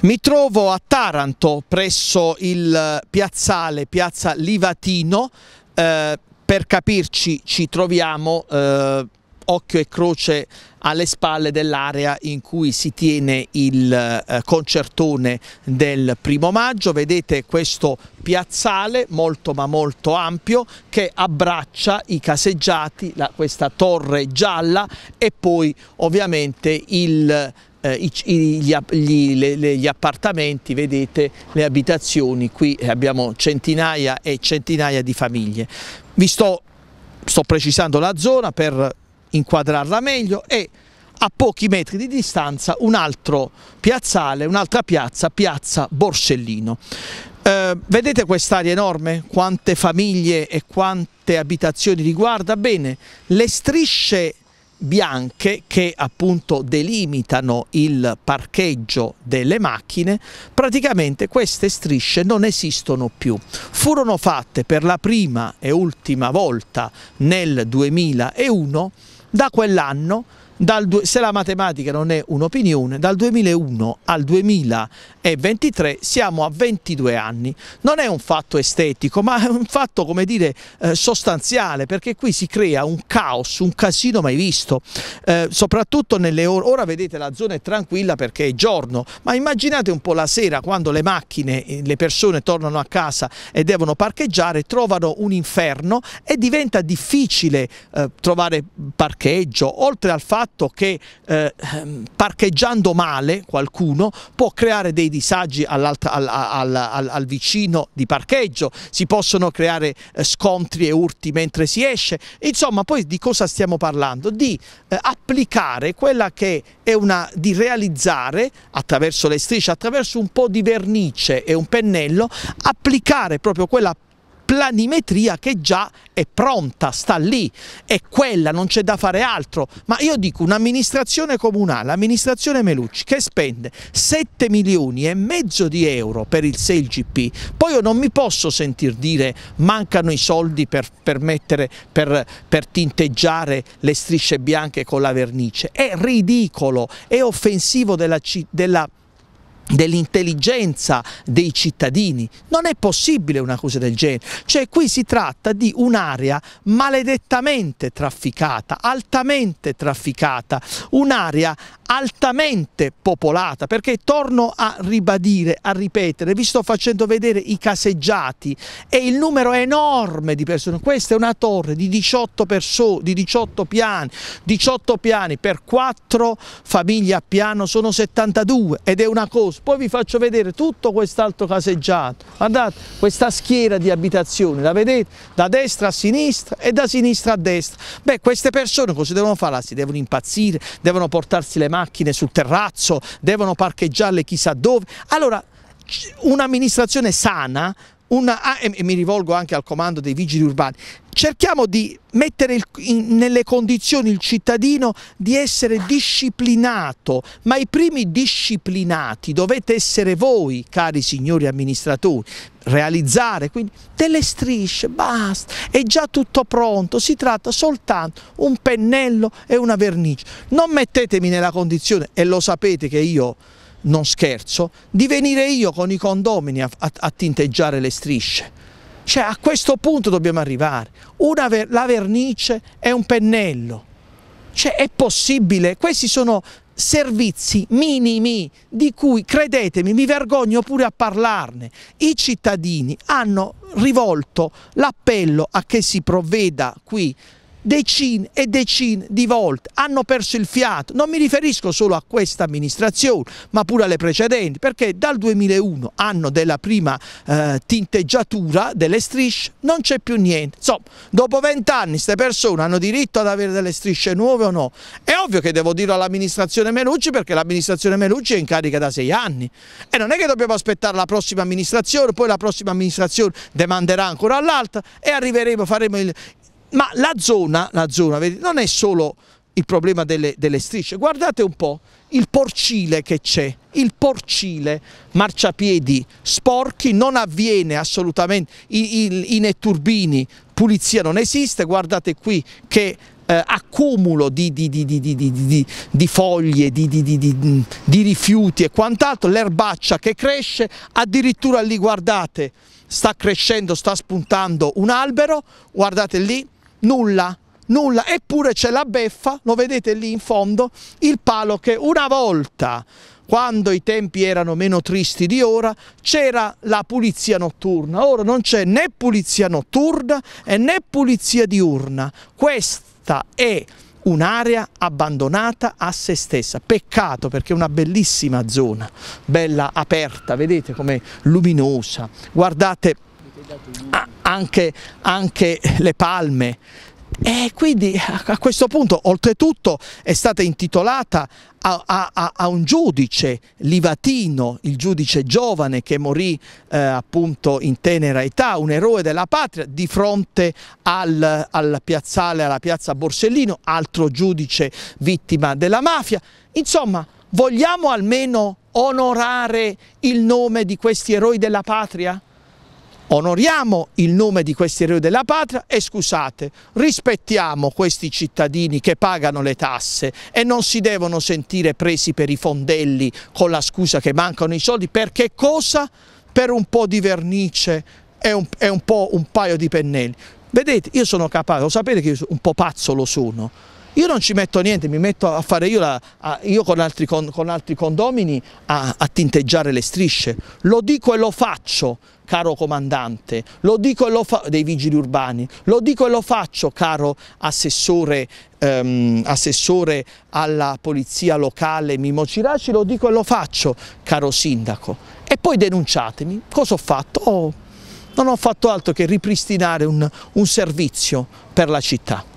Mi trovo a Taranto presso il eh, piazzale, piazza Livatino, eh, per capirci ci troviamo eh, occhio e croce alle spalle dell'area in cui si tiene il eh, concertone del primo maggio. Vedete questo piazzale molto ma molto ampio che abbraccia i caseggiati, la, questa torre gialla e poi ovviamente il eh, gli, appartamenti, vedete le abitazioni, qui abbiamo centinaia e centinaia di famiglie. Vi sto, sto precisando la zona per inquadrarla meglio e a pochi metri di distanza un altro piazzale, un'altra piazza, piazza Borsellino. Eh, vedete quest'area enorme? Quante famiglie e quante abitazioni riguarda? Bene, le strisce bianche che appunto delimitano il parcheggio delle macchine, praticamente queste strisce non esistono più. Furono fatte per la prima e ultima volta nel 2001, da quell'anno dal, se la matematica non è un'opinione, dal 2001 al 2023 siamo a 22 anni. Non è un fatto estetico, ma è un fatto, come dire, eh, sostanziale, perché qui si crea un caos, un casino mai visto, eh, soprattutto nelle ore, ora vedete la zona è tranquilla perché è giorno, ma immaginate un po' la sera quando le macchine, eh, le persone tornano a casa e devono parcheggiare, trovano un inferno e diventa difficile eh, trovare parcheggio, oltre al fatto fatto che eh, ehm, parcheggiando male qualcuno può creare dei disagi al, al, al, al, vicino di parcheggio, si possono creare eh, scontri e urti mentre si esce, insomma poi di cosa stiamo parlando? Di eh, applicare quella che è una, di realizzare attraverso le strisce, attraverso un po' di vernice e un pennello, applicare proprio quella planimetria che già è pronta, sta lì, è quella, non c'è da fare altro. Ma io dico un'amministrazione comunale, l'amministrazione Melucci, che spende 7 milioni e mezzo di euro per il 6GP, poi io non mi posso sentire dire mancano i soldi per, per, mettere, per, per tinteggiare le strisce bianche con la vernice. È ridicolo, è offensivo della, città dell'intelligenza dei cittadini. Non è possibile una cosa del genere. Cioè qui si tratta di un'area maledettamente trafficata, altamente trafficata, un'area altamente popolata, perché torno a ribadire, a ripetere, vi sto facendo vedere i caseggiati e il numero enorme di persone. Questa è una torre di 18, perso- di 18 piani, 18 piani per 4 famiglie a piano sono 72 ed è una cosa Plus, poi vi faccio vedere tutto quest'altro caseggiato, guardate questa schiera di abitazioni, la vedete? Da destra a sinistra e da sinistra a destra. Beh, queste persone cosa devono fare? Ah, si devono impazzire, devono portarsi le macchine sul terrazzo, devono parcheggiarle chissà dove. Allora, un'amministrazione sana una, ah, e mi rivolgo anche al comando dei vigili urbani, cerchiamo di mettere il, in, nelle condizioni il cittadino di essere disciplinato, ma i primi disciplinati dovete essere voi, cari signori amministratori, realizzare quindi delle strisce, basta, è già tutto pronto, si tratta soltanto di un pennello e una vernice. Non mettetemi nella condizione, e lo sapete che io non scherzo, di venire io con i condomini a, a, a tinteggiare le strisce. Cioè a questo punto dobbiamo arrivare, ver la vernice è un pennello, cioè è possibile, questi sono servizi minimi di cui, credetemi, mi vergogno pure a parlarne. I cittadini hanno rivolto l'appello a che si provveda qui decine e decine di volte hanno perso il fiato, non mi riferisco solo a questa amministrazione ma pure alle precedenti perché dal 2001 anno della prima eh, tinteggiatura delle strisce non c'è più niente, insomma dopo vent'anni queste persone hanno diritto ad avere delle strisce nuove o no? È ovvio che devo dirlo all'amministrazione Melucci perché l'amministrazione Melucci è in carica da sei anni e non è che dobbiamo aspettare la prossima amministrazione, poi la prossima amministrazione demanderà ancora all'altra e arriveremo, faremo il, ma la zona, la zona vedete, non è solo il problema delle, delle, strisce. Guardate un po' il porcile che c'è, il porcile, marciapiedi sporchi, non avviene assolutamente, i, i, i netturbini, pulizia non esiste, guardate qui che eh, accumulo di, di, di, di foglie, di, rifiuti e quant'altro, l'erbaccia che cresce, addirittura lì guardate, sta crescendo, sta spuntando un albero, guardate lì, nulla, nulla, eppure c'è la beffa, lo vedete lì in fondo, il palo che una volta, quando i tempi erano meno tristi di ora, c'era la pulizia notturna, ora non c'è né pulizia notturna né pulizia diurna, questa è un'area abbandonata a se stessa. Peccato perché è una bellissima zona, bella aperta, vedete com'è luminosa. Guardate, ah, anche, anche le palme. E quindi a questo punto, oltretutto, è stata intitolata a, a, a, un giudice Livatino, il giudice giovane che morì eh, appunto in tenera età, un eroe della patria, di fronte al, al piazzale, alla piazza Borsellino, altro giudice vittima della mafia. Insomma, vogliamo almeno onorare il nome di questi eroi della patria? onoriamo il nome di questi eroi della patria e scusate, rispettiamo questi cittadini che pagano le tasse e non si devono sentire presi per i fondelli con la scusa che mancano i soldi, perché cosa? Per un po' di vernice e un, e un po' un paio di pennelli. Vedete, io sono capace, lo sapete che io un po' pazzo lo sono, io non ci metto niente, mi metto a fare io, la, a, io con, altri con, con, altri condomini a, a tinteggiare le strisce. Lo dico e lo faccio, caro comandante, lo dico e lo faccio, dei vigili urbani, lo dico e lo faccio, caro assessore, ehm, assessore alla polizia locale Mimo Ciraci, lo dico e lo faccio, caro sindaco. E poi denunciatemi. Cosa ho fatto? Oh, non ho fatto altro che ripristinare un, un servizio per la città.